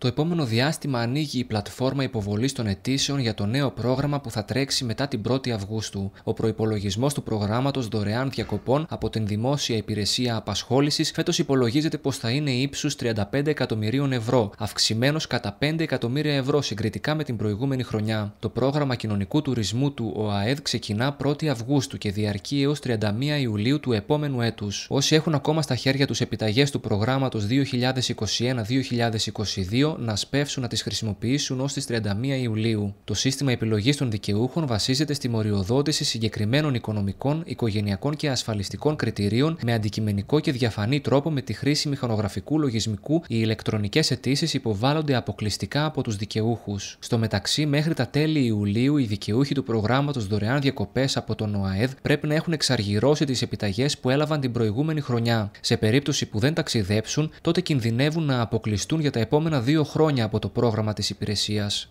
Το επόμενο διάστημα ανοίγει η πλατφόρμα υποβολής των αιτήσεων για το νέο πρόγραμμα που θα τρέξει μετά την 1η Αυγούστου. Ο προπολογισμό του προγράμματος δωρεάν διακοπών από την Δημόσια Υπηρεσία Απασχόλησης φέτος υπολογίζεται πως θα είναι ύψους 35 εκατομμυρίων ευρώ, αυξημένος κατά 5 εκατομμύρια ευρώ συγκριτικά με την προηγούμενη χρονιά. Το πρόγραμμα κοινωνικού τουρισμού του ΟΑΕΔ ξεκινά 1η Αυγούστου και διαρκεί έως 31 Ιουλίου του επόμενου έτους. Όσοι έχουν ακόμα στα χέρια τους επιταγές του προγράμματος 2021-2022 να σπεύσουν να τις χρησιμοποιήσουν ως τις 31 Ιουλίου. Το σύστημα επιλογής των δικαιούχων βασίζεται στη μοριοδότηση συγκεκριμένων οικονομικών, οικογενειακών και ασφαλιστικών κριτηρίων με αντικειμενικό και διαφανή τρόπο με τη χρήση μηχανογραφικού λογισμικού. Οι ηλεκτρονικές αιτήσεις υποβάλλονται αποκλειστικά από τους δικαιούχους. Στο μεταξύ, μέχρι τα τέλη Ιουλίου, οι δικαιούχοι του προγράμματος δωρεάν διακοπές από τον ΟΑΕΔ πρέπει να έχουν εξαργυρώσει τις επιταγές που έλαβαν την προηγούμενη χρονιά. Σε περίπτωση που δεν ταξιδέψουν, τότε κινδυνεύουν να αποκλειστούν για τα επόμενα δύο δύο χρόνια από το πρόγραμμα της υπηρεσίας.